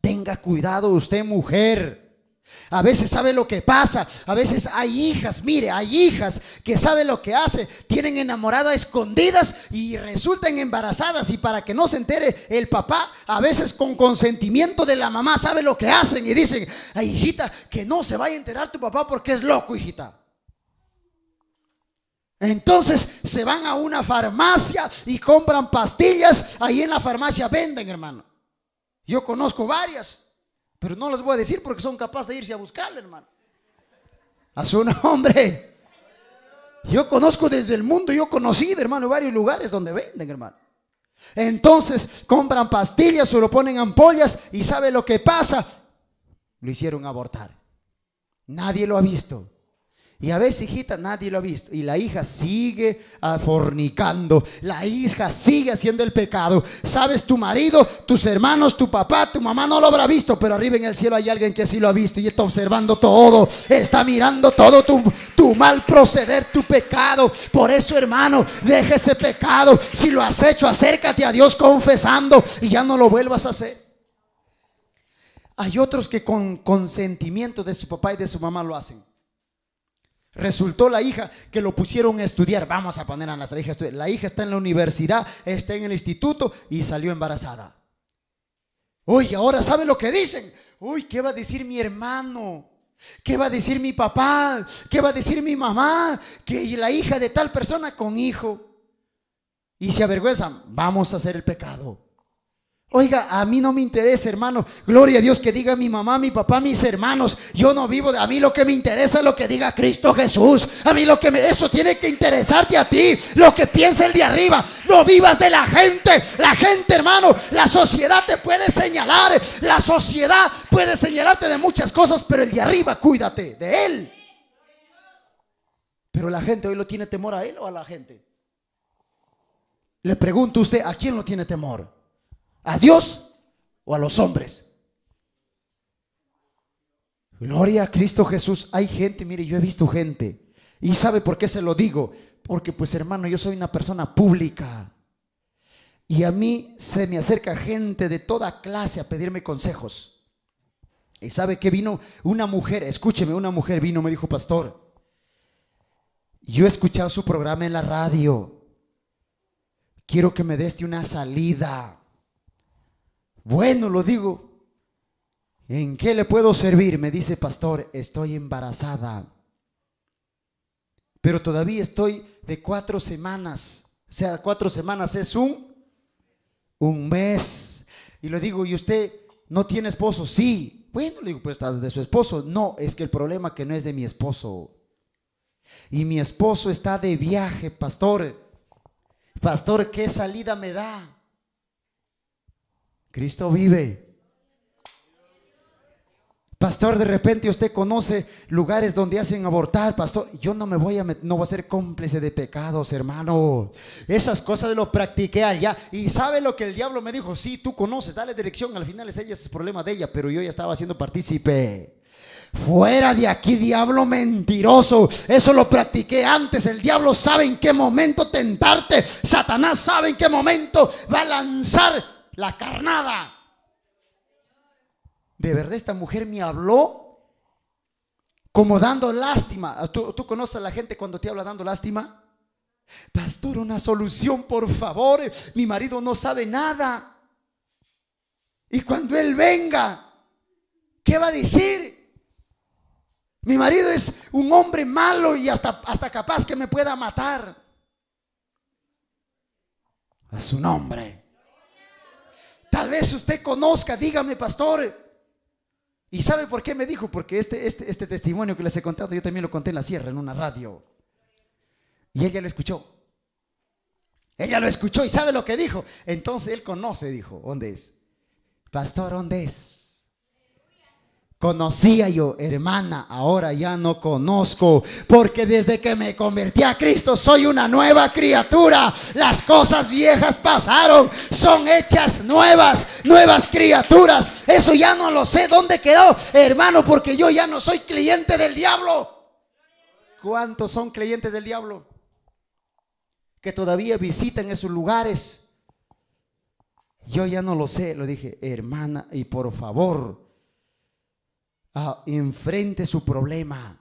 Tenga cuidado usted, mujer. A veces sabe lo que pasa, a veces hay hijas, mire, hay hijas que saben lo que hace, tienen enamoradas escondidas y resultan embarazadas y para que no se entere el papá, a veces con consentimiento de la mamá sabe lo que hacen y dicen, ay hijita, que no se vaya a enterar tu papá porque es loco, hijita. Entonces se van a una farmacia y compran pastillas, ahí en la farmacia venden, hermano. Yo conozco varias. Pero no les voy a decir porque son capaces de irse a buscarle, hermano. A su nombre. Yo conozco desde el mundo, yo conocí, hermano, varios lugares donde venden, hermano. Entonces compran pastillas o lo ponen ampollas y sabe lo que pasa. Lo hicieron abortar. Nadie lo ha visto. Y a veces, hijita, nadie lo ha visto. Y la hija sigue ah, fornicando. La hija sigue haciendo el pecado. Sabes, tu marido, tus hermanos, tu papá, tu mamá no lo habrá visto. Pero arriba en el cielo hay alguien que sí lo ha visto y está observando todo. Está mirando todo tu, tu mal proceder, tu pecado. Por eso, hermano, deja ese pecado. Si lo has hecho, acércate a Dios confesando y ya no lo vuelvas a hacer. Hay otros que con consentimiento de su papá y de su mamá lo hacen. Resultó la hija que lo pusieron a estudiar. Vamos a poner a nuestra hija estudiar. La hija está en la universidad, está en el instituto y salió embarazada. Uy, ahora sabe lo que dicen. Uy, ¿qué va a decir mi hermano? ¿Qué va a decir mi papá? ¿Qué va a decir mi mamá? Que la hija de tal persona con hijo. Y se avergüenzan, vamos a hacer el pecado. Oiga, a mí no me interesa, hermano. Gloria a Dios que diga mi mamá, mi papá, mis hermanos. Yo no vivo. De, a mí lo que me interesa es lo que diga Cristo Jesús. A mí lo que me, eso tiene que interesarte a ti. Lo que piensa el de arriba. No vivas de la gente. La gente, hermano. La sociedad te puede señalar. La sociedad puede señalarte de muchas cosas. Pero el de arriba, cuídate de él. Pero la gente hoy lo tiene temor a él o a la gente. Le pregunto a usted, ¿a quién lo tiene temor? ¿A Dios o a los hombres? Gloria a Cristo Jesús. Hay gente, mire, yo he visto gente. ¿Y sabe por qué se lo digo? Porque pues hermano, yo soy una persona pública. Y a mí se me acerca gente de toda clase a pedirme consejos. ¿Y sabe que vino una mujer? Escúcheme, una mujer vino, me dijo, pastor, yo he escuchado su programa en la radio. Quiero que me deste una salida. Bueno, lo digo. ¿En qué le puedo servir? Me dice, pastor, estoy embarazada. Pero todavía estoy de cuatro semanas. O sea, cuatro semanas es un, un mes. Y le digo, ¿y usted no tiene esposo? Sí. Bueno, le digo, pues está de su esposo. No, es que el problema que no es de mi esposo. Y mi esposo está de viaje, pastor. Pastor, ¿qué salida me da? Cristo vive. Pastor, de repente usted conoce lugares donde hacen abortar, pastor. Yo no me voy a no voy a ser cómplice de pecados, hermano. Esas cosas lo practiqué allá y sabe lo que el diablo me dijo, "Sí, tú conoces, dale dirección, al final es ella es el problema de ella, pero yo ya estaba siendo partícipe." Fuera de aquí, diablo mentiroso. Eso lo practiqué antes. El diablo sabe en qué momento tentarte. Satanás sabe en qué momento va a lanzar la carnada. De verdad, esta mujer me habló como dando lástima. ¿Tú, conoces a la gente cuando te habla dando lástima? Pastor, una solución, por favor. Mi marido no sabe nada. Y cuando él venga, ¿qué va a decir? Mi marido es un hombre malo y hasta, hasta capaz que me pueda matar. A su nombre. Tal vez usted conozca, dígame, pastor. ¿Y sabe por qué me dijo? Porque este, este, este testimonio que les he contado, yo también lo conté en la sierra, en una radio. Y ella lo escuchó. Ella lo escuchó y sabe lo que dijo. Entonces él conoce, dijo, ¿dónde es? Pastor, ¿dónde es? Conocía yo, hermana, ahora ya no conozco, porque desde que me convertí a Cristo soy una nueva criatura. Las cosas viejas pasaron, son hechas nuevas, nuevas criaturas. Eso ya no lo sé dónde quedó, hermano, porque yo ya no soy cliente del diablo. ¿Cuántos son clientes del diablo? Que todavía visitan esos lugares. Yo ya no lo sé, lo dije, hermana, y por favor, Ah, enfrente su problema.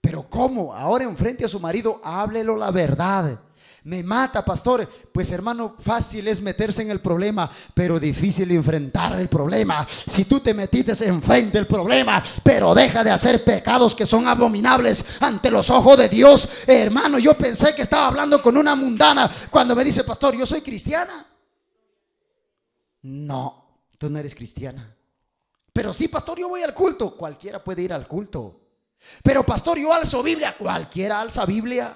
Pero ¿cómo? Ahora enfrente a su marido, háblelo la verdad. Me mata, pastor. Pues hermano, fácil es meterse en el problema, pero difícil enfrentar el problema. Si tú te metiste enfrente el problema, pero deja de hacer pecados que son abominables ante los ojos de Dios. hermano, yo pensé que estaba hablando con una mundana cuando me dice, pastor, yo soy cristiana. No, tú no eres cristiana. Pero sí, pastor, yo voy al culto. Cualquiera puede ir al culto. Pero pastor, yo alzo Biblia. Cualquiera alza Biblia.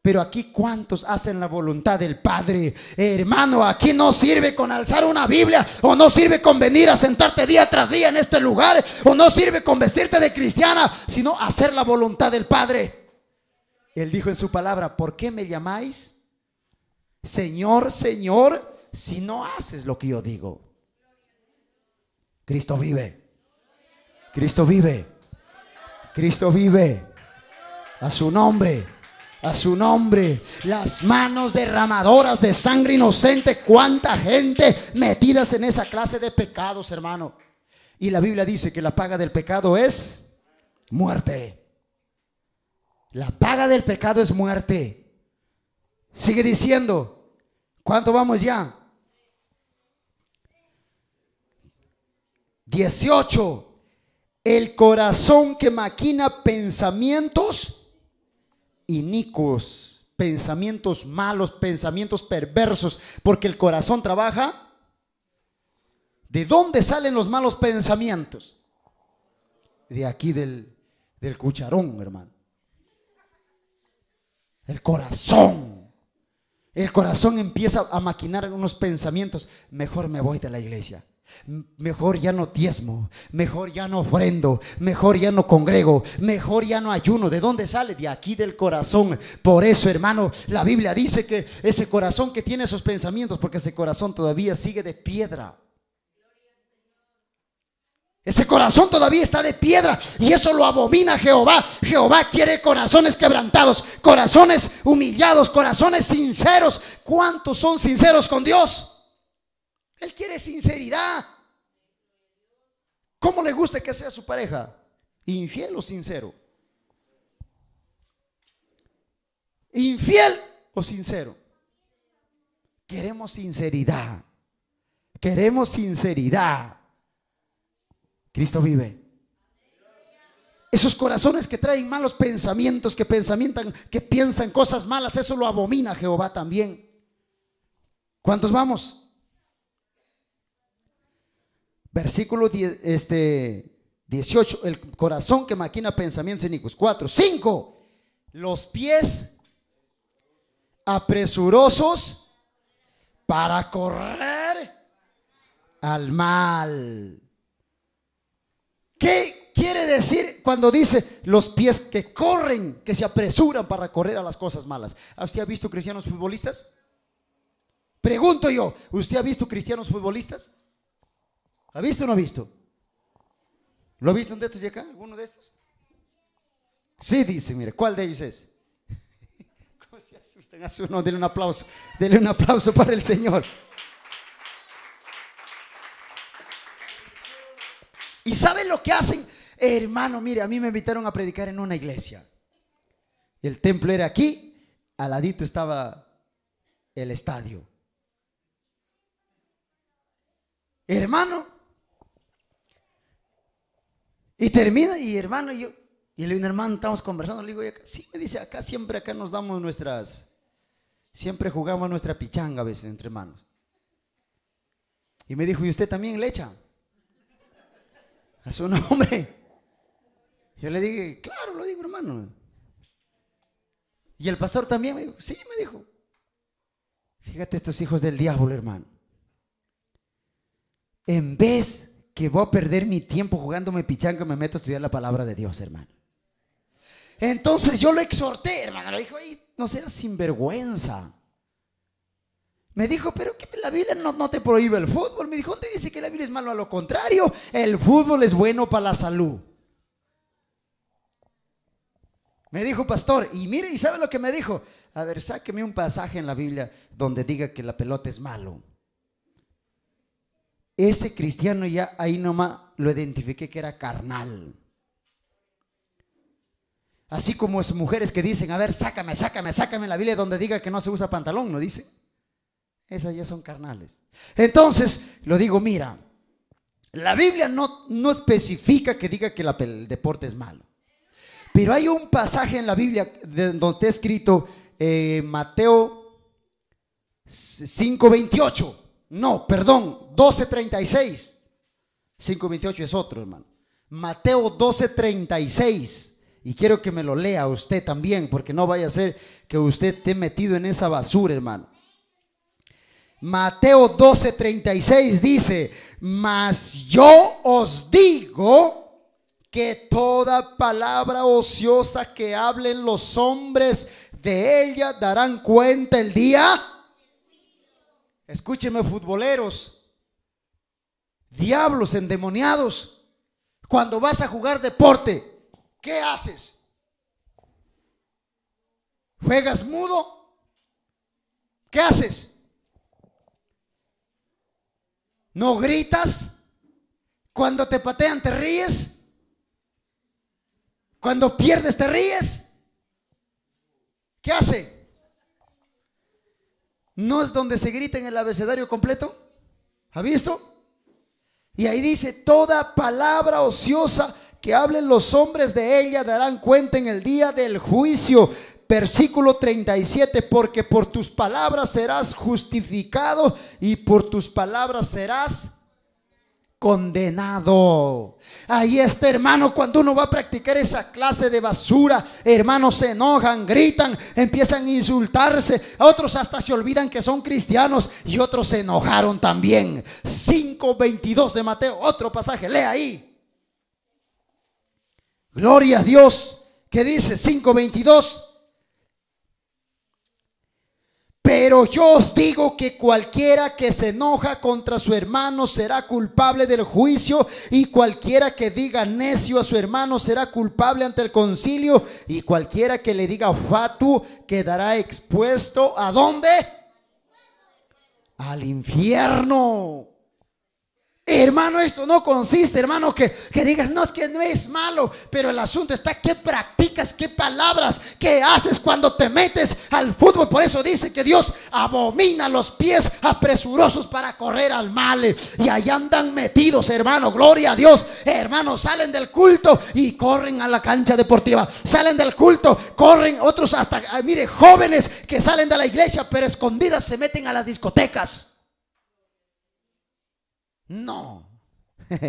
Pero aquí cuántos hacen la voluntad del Padre. hermano, aquí no sirve con alzar una Biblia o no sirve con venir a sentarte día tras día en este lugar o no sirve con vestirte de cristiana, sino hacer la voluntad del Padre. Él dijo en su palabra, ¿por qué me llamáis Señor, Señor, si no haces lo que yo digo? Cristo vive. Cristo vive. Cristo vive. A su nombre. A su nombre, las manos derramadoras de sangre inocente. Cuánta gente metidas en esa clase de pecados, hermano. Y la Biblia dice que la paga del pecado es muerte. La paga del pecado es muerte. Sigue diciendo, ¿cuánto vamos ya? 18. El corazón que maquina pensamientos inicuos, pensamientos malos, pensamientos perversos, porque el corazón trabaja. ¿De dónde salen los malos pensamientos? De aquí del, del cucharón, hermano. El corazón. El corazón empieza a maquinar unos pensamientos. Mejor me voy de la iglesia. Mejor ya no diezmo, mejor ya no ofrendo, mejor ya no congrego, mejor ya no ayuno. ¿De dónde sale? De aquí del corazón. Por eso, hermano, la Biblia dice que ese corazón que tiene esos pensamientos, porque ese corazón todavía sigue de piedra. Ese corazón todavía está de piedra y eso lo abomina Jehová. Jehová quiere corazones quebrantados, corazones humillados, corazones sinceros. ¿Cuántos son sinceros con Dios? Él quiere sinceridad. ¿Cómo le gusta que sea su pareja? ¿Infiel o sincero? ¿Infiel o sincero? Queremos sinceridad. Queremos sinceridad. Cristo vive. Esos corazones que traen malos pensamientos, que, pensamientan, que piensan cosas malas, eso lo abomina Jehová también. ¿Cuántos vamos? Versículo este, 18, el corazón que maquina pensamientos inicuos. 4, 5, los pies apresurosos para correr al mal. ¿Qué quiere decir cuando dice los pies que corren, que se apresuran para correr a las cosas malas? ¿Usted ha visto cristianos futbolistas? Pregunto yo, ¿usted ha visto cristianos futbolistas? ¿Ha visto o no ha visto? ¿Lo ha visto un de estos de acá? ¿Alguno de estos? Sí, dice, mire, ¿cuál de ellos es? ¿Cómo se asustan? Hace uno, denle un aplauso, denle un aplauso para el Señor. ¿Y saben lo que hacen? hermano, mire, a mí me invitaron a predicar en una iglesia. El templo era aquí, al ladito estaba el estadio. Hermano, y termina, y hermano, y yo, y le un hermano, estamos conversando, le digo, y sí, me dice, acá siempre, acá nos damos nuestras, siempre jugamos nuestra pichanga a veces entre hermanos. Y me dijo, ¿y usted también le echa? A su nombre. Yo le dije, claro, lo digo, hermano. Y el pastor también me dijo, sí, me dijo. Fíjate estos hijos del diablo, hermano. En vez de que voy a perder mi tiempo jugándome pichanga, me meto a estudiar la palabra de Dios, hermano. Entonces yo lo exhorté, hermano, le dijo, no seas sinvergüenza. Me dijo, pero que la Biblia no, no, te prohíbe el fútbol. Me dijo, ¿dónde dice que la Biblia es malo? A lo contrario, el fútbol es bueno para la salud. Me dijo, pastor, y mire, ¿y sabe lo que me dijo? A ver, sáqueme un pasaje en la Biblia donde diga que la pelota es malo. Ese cristiano ya ahí nomás lo identifiqué que era carnal. Así como es mujeres que dicen, a ver, sácame, sácame, sácame la Biblia donde diga que no se usa pantalón, ¿no dice? Esas ya son carnales. Entonces, lo digo, mira, la Biblia no, no especifica que diga que el deporte es malo. Pero hay un pasaje en la Biblia donde está escrito eh, Mateo 5.28. No, perdón, 12.36. 5.28 es otro, hermano. Mateo 12.36. Y quiero que me lo lea usted también, porque no vaya a ser que usted esté metido en esa basura, hermano. Mateo 12:36 dice, mas yo os digo que toda palabra ociosa que hablen los hombres de ella darán cuenta el día. Escúcheme futboleros, diablos endemoniados. Cuando vas a jugar deporte, ¿qué haces? ¿Juegas mudo? ¿Qué haces? ¿No gritas? Cuando te patean, ¿te ríes? Cuando pierdes, ¿te ríes? ¿Qué hace? ¿No es donde se grita en el abecedario completo? ¿Ha visto? Y ahí dice, toda palabra ociosa que hablen los hombres de ella darán cuenta en el día del juicio. Versículo 37, porque por tus palabras serás justificado y por tus palabras serás condenado. Ahí está, hermano, cuando uno va a practicar esa clase de basura, hermanos se enojan, gritan, empiezan a insultarse, otros hasta se olvidan que son cristianos y otros se enojaron también. 5.22 de Mateo, otro pasaje, lee ahí. Gloria a Dios, que dice 5.22. Pero yo os digo que cualquiera que se enoja contra su hermano será culpable del juicio y cualquiera que diga necio a su hermano será culpable ante el concilio y cualquiera que le diga fatu quedará expuesto a dónde? Al infierno. Hermano, esto no consiste, hermano, que, que, digas, no, es que no es malo, pero el asunto está que practicas, qué palabras, qué haces cuando te metes al fútbol. Por eso dice que Dios abomina los pies apresurosos para correr al mal. Y ahí andan metidos, hermano, gloria a Dios. Hermano, salen del culto y corren a la cancha deportiva. Salen del culto, corren otros hasta, ah, mire, jóvenes que salen de la iglesia, pero escondidas se meten a las discotecas. No.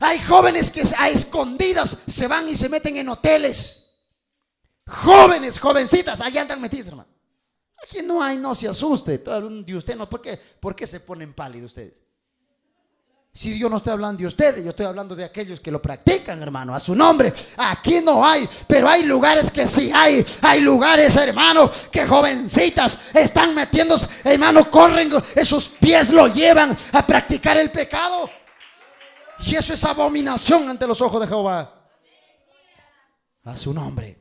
Hay jóvenes que a escondidas se van y se meten en hoteles. Jóvenes, jovencitas, allá andan metidos, hermano. Aquí no hay, no se asuste. Todo de usted no. ¿Por ¿Por qué se ponen pálidos ustedes? Si yo no estoy hablando de ustedes, yo estoy hablando de aquellos que lo practican, hermano, a su nombre. Aquí no hay, pero hay lugares que sí hay. Hay lugares, hermano, que jovencitas están metiéndose, hermano, corren, esos pies lo llevan a practicar el pecado. Y eso es abominación ante los ojos de Jehová. A su nombre.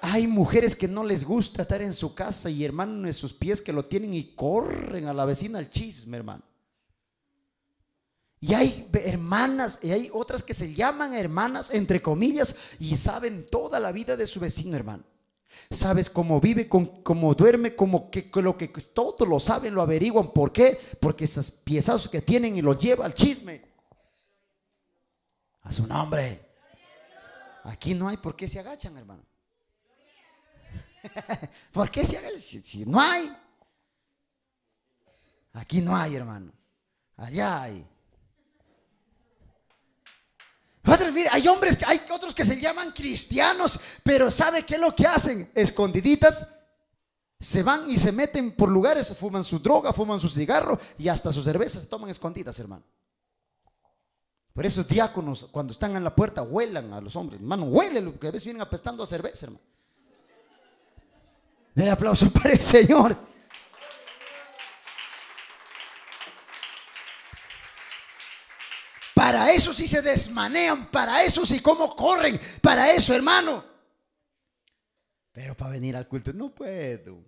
Hay mujeres que no les gusta estar en su casa y hermano, en sus pies que lo tienen y corren a la vecina al chisme, hermano. Y hay hermanas, y hay otras que se llaman hermanas, entre comillas, y saben toda la vida de su vecino, hermano. Sabes cómo vive, cómo duerme, como que lo que todos lo saben, lo averiguan. ¿Por qué? Porque esas piezas que tienen y lo lleva al chisme. A su nombre. Aquí no hay por qué se agachan, hermano. ¿Por qué se agachan? si no hay. Aquí no hay, hermano. Allá hay. Mira, hay hombres, hay otros que se llaman cristianos, pero ¿sabe qué es lo que hacen? Escondiditas, se van y se meten por lugares, fuman su droga, fuman su cigarro y hasta su cerveza se toman escondidas, hermano. Por eso diáconos, cuando están en la puerta, huelan a los hombres, hermano, huelen, que a veces vienen apestando a cerveza, hermano. Denle aplauso para el Señor. Para eso sí se desmanean, para eso sí cómo corren, para eso, hermano. Pero para venir al culto no puedo.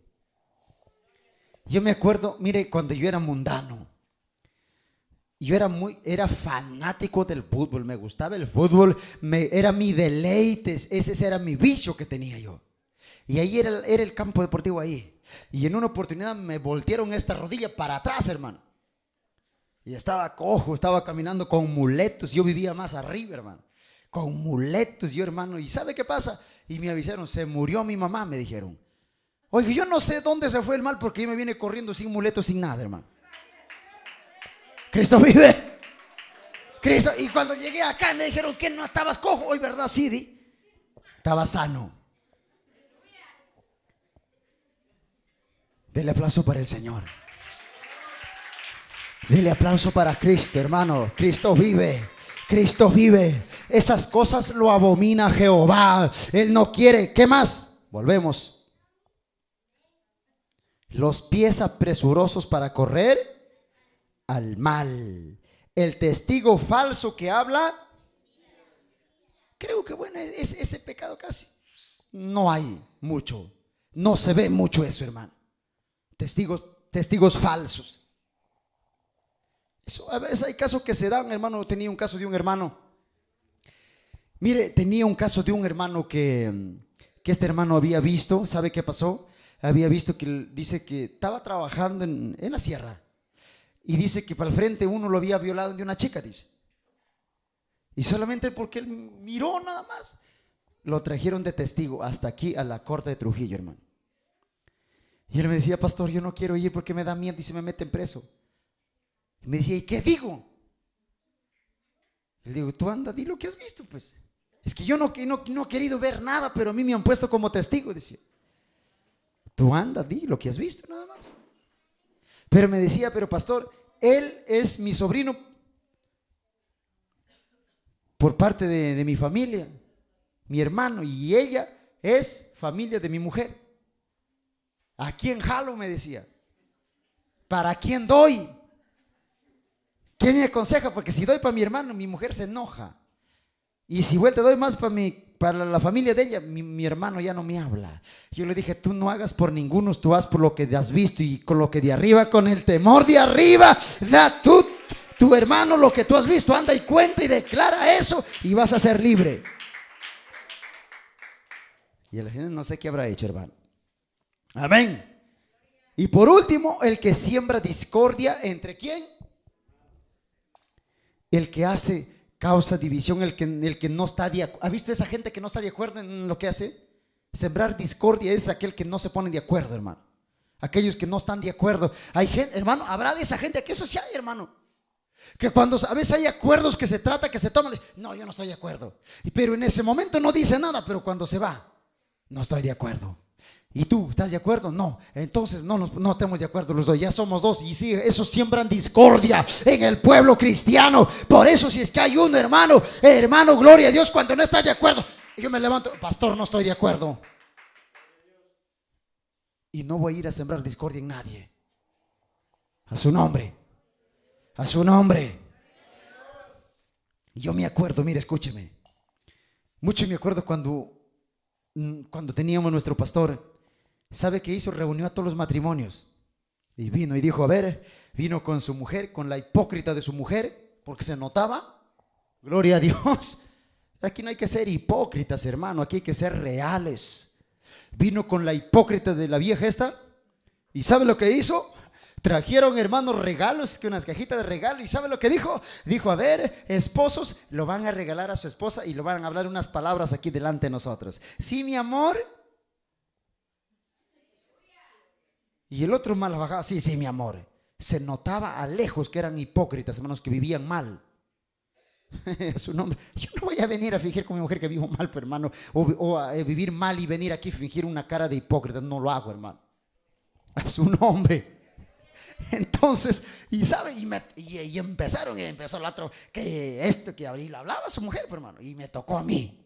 Yo me acuerdo, mire, cuando yo era mundano, yo era muy, era fanático del fútbol, me gustaba el fútbol, era mi deleite, ese era mi vicio que tenía yo. Y ahí era, era el campo deportivo ahí. Y en una oportunidad me voltearon esta rodilla para atrás, hermano. Y estaba cojo, estaba caminando con muletos. Yo vivía más arriba, hermano. Con muletos, yo, hermano. ¿Y sabe qué pasa? Y me avisaron, se murió mi mamá, me dijeron. Oye, yo no sé dónde se fue el mal porque yo me viene corriendo sin muletos, sin nada, hermano. Cristo vive. Cristo. Y cuando llegué acá me dijeron que no estabas cojo. Hoy, ¿verdad, Sidi Estaba sano. Dele aplauso para el Señor. Dile aplauso para Cristo, hermano. Cristo vive. Cristo vive. Esas cosas lo abomina Jehová. Él no quiere. ¿Qué más? Volvemos. Los pies apresurosos para correr al mal. El testigo falso que habla. Creo que bueno, es, ese pecado casi no hay mucho. No se ve mucho eso, hermano. Testigos, testigos falsos a veces hay casos que se dan, hermano. Tenía un caso de un hermano. Mire, tenía un caso de un hermano que, que este hermano había visto. ¿Sabe qué pasó? Había visto que dice que estaba trabajando en, en la sierra. Y dice que para el frente uno lo había violado de una chica, dice. Y solamente porque él miró nada más, lo trajeron de testigo hasta aquí a la corte de Trujillo, hermano. Y él me decía, pastor, yo no quiero ir porque me da miedo y se me meten preso. Y me decía, ¿y qué digo? le digo, tú anda, di lo que has visto, pues. Es que yo no, no, no he querido ver nada, pero a mí me han puesto como testigo, decía. Tú anda, di lo que has visto, nada más. Pero me decía, pero pastor, él es mi sobrino por parte de, de mi familia, mi hermano, y ella es familia de mi mujer. ¿A quién jalo? me decía. ¿Para quién doy? ¿Quién me aconseja? Porque si doy para mi hermano, mi mujer se enoja. Y si vuelta doy más para para la familia de ella, mi, hermano ya no me habla. Yo le dije, tú no hagas por ninguno, tú haz por lo que has visto y con lo que de arriba, con el temor de arriba, da tú, tu hermano, lo que tú has visto, anda y cuenta y declara eso y vas a ser libre. Y la gente no sé qué habrá hecho, hermano. Amén. Y por último, el que siembra discordia entre quién el que hace causa división, el que, el que no está de acuerdo. ¿Ha visto esa gente que no está de acuerdo en lo que hace? Sembrar discordia es aquel que no se pone de acuerdo, hermano. Aquellos que no están de acuerdo. Hay gente, hermano, habrá de esa gente que eso sí hay, hermano. Que cuando a veces hay acuerdos que se trata, que se toman, no, yo no estoy de acuerdo. Pero en ese momento no dice nada, pero cuando se va, no estoy de acuerdo. ¿Y tú estás de acuerdo? No. Entonces no, no estamos de acuerdo los dos. Ya somos dos. Y sí, eso siembran discordia en el pueblo cristiano. Por eso si es que hay uno, hermano, hermano, gloria a Dios, cuando no estás de acuerdo. yo me levanto, pastor, no estoy de acuerdo. Y no voy a ir a sembrar discordia en nadie. A su nombre. A su nombre. Yo me acuerdo, mira escúcheme. Mucho me acuerdo cuando, mm, cuando teníamos nuestro pastor ¿Sabe qué hizo? Reunió a todos los matrimonios. Y vino y dijo, a ver, vino con su mujer, con la hipócrita de su mujer, porque se notaba. Gloria a Dios. Aquí no hay que ser hipócritas, hermano, aquí hay que ser reales. Vino con la hipócrita de la vieja esta. ¿Y sabe lo que hizo? Trajeron, hermanos, regalos, que unas cajitas de regalo. ¿Y sabe lo que dijo? Dijo, a ver, esposos, lo van a regalar a su esposa y lo van a hablar unas palabras aquí delante de nosotros. Sí, mi amor, Y el otro mal bajaba. Sí, sí, mi amor. Se notaba a lejos que eran hipócritas, hermanos, que vivían mal. Su nombre. Yo no voy a venir a fingir con mi mujer que vivo mal, pues, hermano. O, a eh, vivir mal y venir aquí a fingir una cara de hipócrita. No lo hago, hermano. A su nombre. Entonces, y sabe, y, empezaron, y empezó el otro, que esto, que abrí, hablaba su mujer, pues, hermano, y me tocó a mí.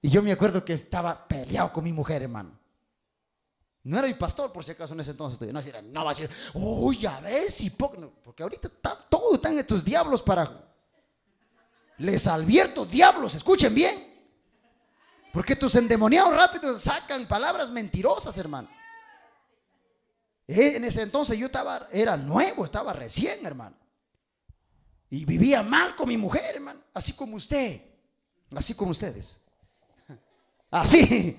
Y yo me acuerdo que estaba peleado con mi mujer, hermano. No era mi pastor, por si acaso en ese entonces. No, no va a decir, uy, ya ves, Porque ahorita está, todo están estos diablos para. Les advierto, diablos, escuchen bien. Porque tus endemoniados rápidos sacan palabras mentirosas, hermano. Eh, en ese entonces yo estaba, era nuevo, estaba recién, hermano. Y vivía mal con mi mujer, hermano. Así como usted. Así como ustedes. Así.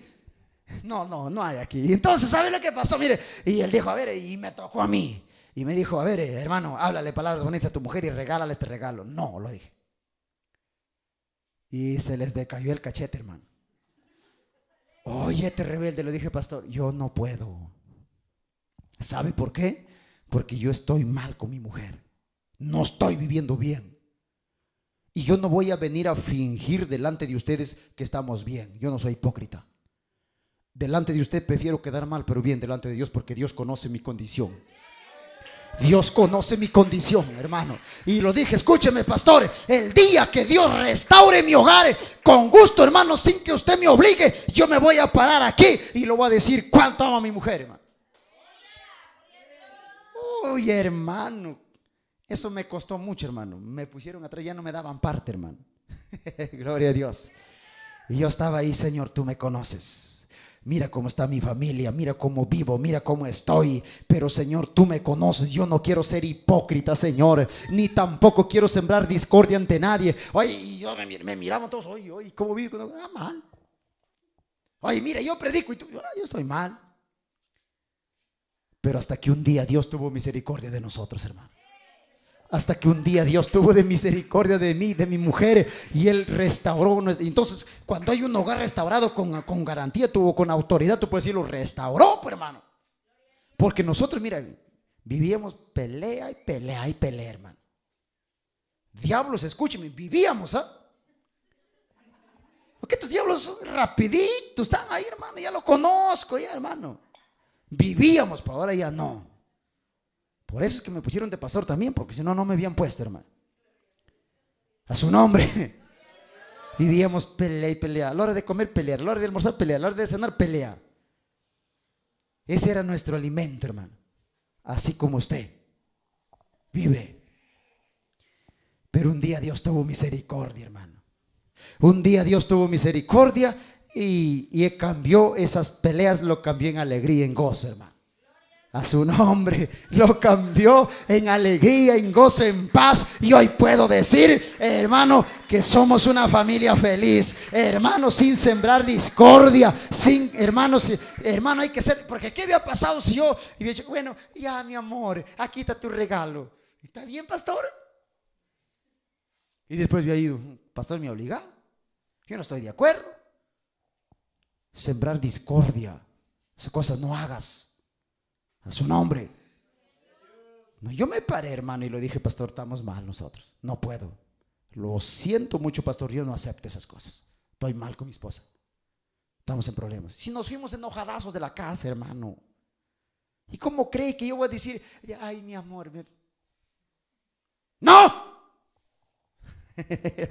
No, no, no hay aquí. Entonces, ¿sabe lo que pasó? Mire, y él dijo, a ver, y me tocó a mí. Y me dijo, a ver, eh, hermano, háblale palabras bonitas a tu mujer y regálale este regalo. No, lo dije. Y se les decayó el cachete, hermano. Oye, te rebelde, Lo dije, pastor, yo no puedo. ¿Sabe por qué? Porque yo estoy mal con mi mujer. No estoy viviendo bien. Y yo no voy a venir a fingir delante de ustedes que estamos bien. Yo no soy hipócrita. Delante de usted prefiero quedar mal, pero bien delante de Dios, porque Dios conoce mi condición. Dios conoce mi condición, hermano. Y lo dije, escúcheme, pastores. El día que Dios restaure mi hogar, con gusto, hermano, sin que usted me obligue, yo me voy a parar aquí y lo voy a decir cuánto amo a mi mujer, hermano. Uy, hermano. Eso me costó mucho, hermano. Me pusieron atrás, ya no me daban parte, hermano. Gloria a Dios. Y yo estaba ahí, Señor, tú me conoces mira cómo está mi familia, mira cómo vivo, mira cómo estoy. Pero Señor, tú me conoces, yo no quiero ser hipócrita, Señor, ni tampoco quiero sembrar discordia ante nadie. Ay, yo me, miraba miraban todos, oye, oye, ¿cómo vivo? Ah, mal. Ay, mira, yo predico y tú, ah, yo estoy mal. Pero hasta que un día Dios tuvo misericordia de nosotros, hermano. Hasta que un día Dios tuvo de misericordia de mí, de mi mujer, y Él restauró. Entonces, cuando hay un hogar restaurado con, con garantía, tuvo con autoridad, tú puedes decirlo, restauró, pues, hermano. Porque nosotros, mira, vivíamos pelea y pelea y pelea, hermano. Diablos, escúcheme, vivíamos, ¿ah? Porque estos diablos son rapiditos, están ahí, hermano, ya lo conozco, ya, hermano. Vivíamos, pero ahora ya no. Por eso es que me pusieron de pastor también, porque si no, no me habían puesto, hermano. A su nombre. Vivíamos pelea y pelea. A la hora de comer, pelea, A la hora de almorzar, pelea. A la hora de cenar, pelea. Ese era nuestro alimento, hermano. Así como usted vive. Pero un día Dios tuvo misericordia, hermano. Un día Dios tuvo misericordia y, y cambió esas peleas, lo cambió en alegría, en gozo, hermano su nombre, lo cambió en alegría, en gozo, en paz. Y hoy puedo decir, hermano, que somos una familia feliz, hermano, sin sembrar discordia, sin hermanos, hermano, hay que ser, porque ¿qué había pasado si yo y yo, bueno, ya mi amor, aquí está tu regalo? ¿Está bien, pastor? Y después había ido, pastor, me obliga, yo no estoy de acuerdo. Sembrar discordia, esas cosas no hagas. Es su nombre. No, yo me paré, hermano, y le dije, pastor, estamos mal nosotros. No puedo. Lo siento mucho, pastor, yo no acepto esas cosas. Estoy mal con mi esposa. Estamos en problemas. Si nos fuimos enojadazos de la casa, hermano. ¿Y cómo cree que yo voy a decir, ay, mi amor? Es No.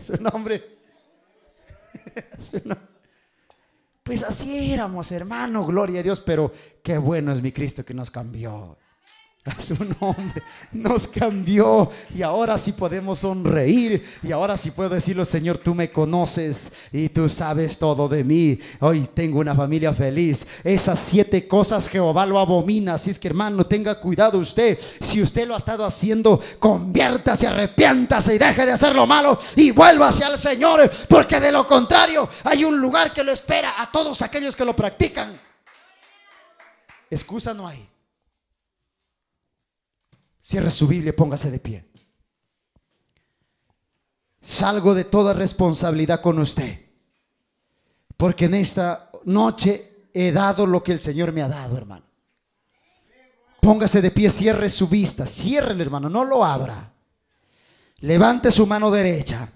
su nombre. su nombre. Pues así éramos, hermano, gloria a Dios, pero qué bueno es mi Cristo que nos cambió. A su nombre nos cambió y ahora sí podemos sonreír y ahora sí puedo decirlo, Señor, tú me conoces y tú sabes todo de mí. Hoy tengo una familia feliz. Esas siete cosas Jehová lo abomina. Así es que hermano, tenga cuidado usted. Si usted lo ha estado haciendo, conviértase, arrepiéntase y deje de hacer lo malo y vuelva hacia el Señor. Porque de lo contrario hay un lugar que lo espera a todos aquellos que lo practican. Excusa no hay. Cierre su Biblia póngase de pie. Salgo de toda responsabilidad con usted. Porque en esta noche he dado lo que el Señor me ha dado, hermano. Póngase de pie, cierre su vista, cierre hermano, no lo abra. Levante su mano derecha.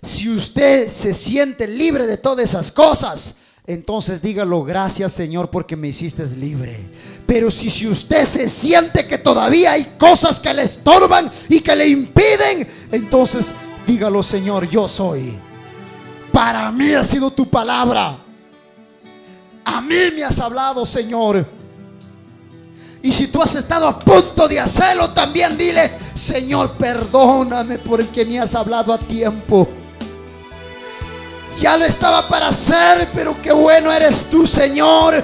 Si usted se siente libre de todas esas cosas, entonces dígalo, gracias Señor porque me hiciste libre. Pero si, si usted se siente que todavía hay cosas que le estorban y que le impiden, entonces dígalo Señor, yo soy. Para mí ha sido tu palabra. A mí me has hablado Señor. Y si tú has estado a punto de hacerlo, también dile, Señor, perdóname porque me has hablado a tiempo. Ya lo estaba para hacer, pero qué bueno eres tú, Señor.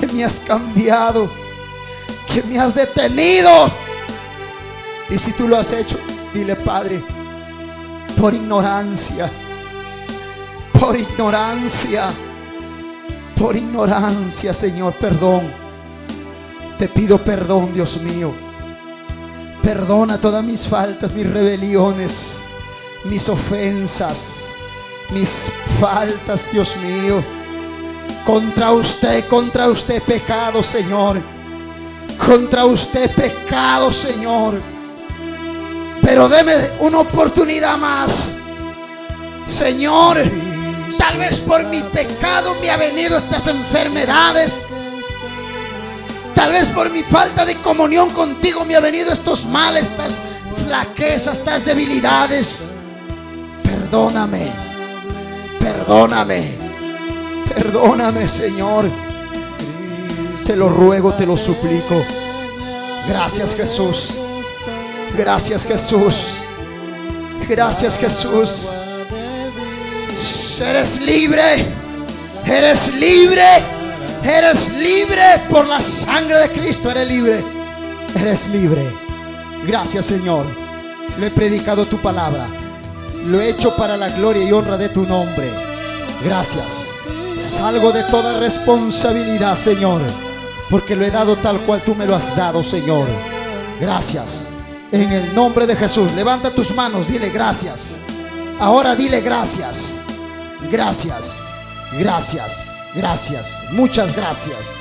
Que me has cambiado, que me has detenido. Y si tú lo has hecho, dile, Padre, por ignorancia, por ignorancia, por ignorancia, Señor, perdón. Te pido perdón, Dios mío. Perdona todas mis faltas, mis rebeliones mis ofensas, mis faltas, Dios mío. Contra usted, contra usted pecado, Señor. Contra usted pecado, Señor. Pero deme una oportunidad más. Señor, tal vez por mi pecado me ha venido estas enfermedades. Tal vez por mi falta de comunión contigo me ha venido estos males, estas flaquezas, estas debilidades perdóname, perdóname, perdóname Señor. Te lo ruego, te lo suplico. Gracias Jesús. Gracias Jesús. Gracias Jesús. Eres libre. Eres libre. Eres libre por la sangre de Cristo. Eres libre. Eres libre. Gracias Señor. Le he predicado tu palabra. Lo he hecho para la gloria y honra de tu nombre. Gracias. Salgo de toda responsabilidad, Señor, porque lo he dado tal cual tú me lo has dado, Señor. Gracias. En el nombre de Jesús, levanta tus manos, dile gracias. Ahora dile gracias. Gracias. Gracias. Gracias. Muchas gracias.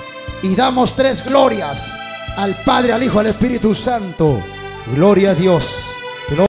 Y damos tres glorias al Padre, al Hijo, al Espíritu Santo. Gloria a Dios.